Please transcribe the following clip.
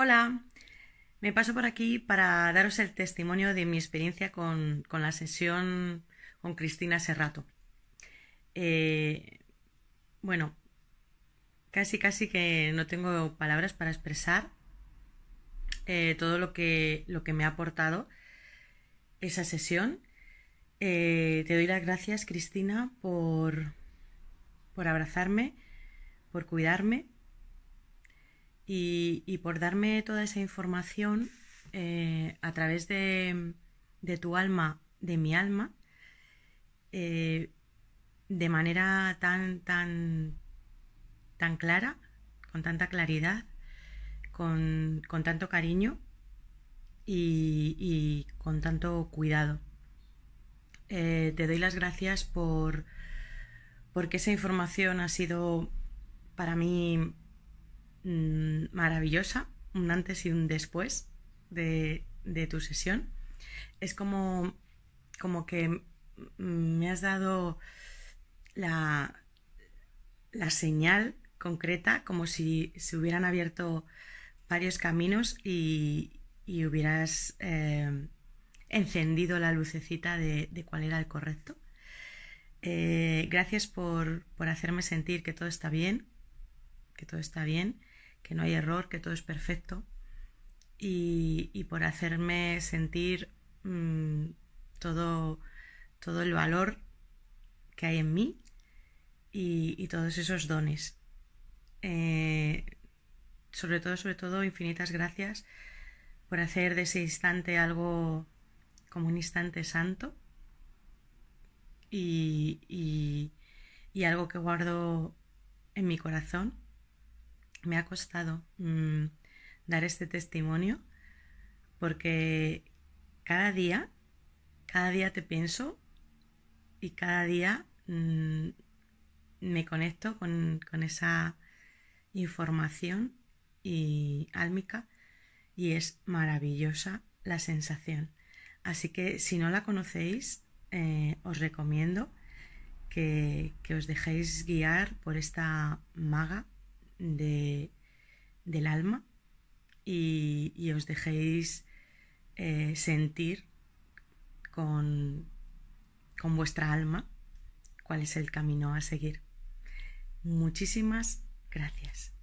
Hola, me paso por aquí para daros el testimonio de mi experiencia con, la sesión con Cristina Serrato. Eh, bueno, casi casi que no tengo palabras para expresar eh, todo lo que, lo que me ha aportado esa sesión. Eh, te doy las gracias, Cristina, por, por abrazarme, por cuidarme y, por darme toda esa información eh, a través de, tu alma, de mi alma, eh, de manera tan, tan, tan clara, con tanta claridad, con, con tanto cariño y, con tanto cuidado. Eh, te doy las gracias por porque esa información ha sido para mí Mm, maravillosa, un antes y un después de, tu sesión. Es como, como que me has dado la, la señal concreta, como si se hubieran abierto varios caminos y, hubieras eh, encendido la lucecita de, cuál era el correcto. Eh, gracias por, por, hacerme sentir que todo está bien, que todo está bien que no hay error, que todo es perfecto y, por hacerme sentir mm, todo, todo el valor que hay en mí y, todos esos dones. Eh, sobre todo, sobre todo, infinitas gracias por hacer de ese instante algo como un instante santo y, y, y algo que guardo en mi corazón me ha costado mm, dar este testimonio porque cada día, cada día te pienso y cada día mm, me conecto con, esa información y álmica y es maravillosa la sensación. Así que si no la conocéis, eh, os recomiendo que, que os dejéis guiar por esta maga del alma y, os dejéis eh, sentir con, con vuestra alma cuál es el camino a seguir. Muchísimas gracias.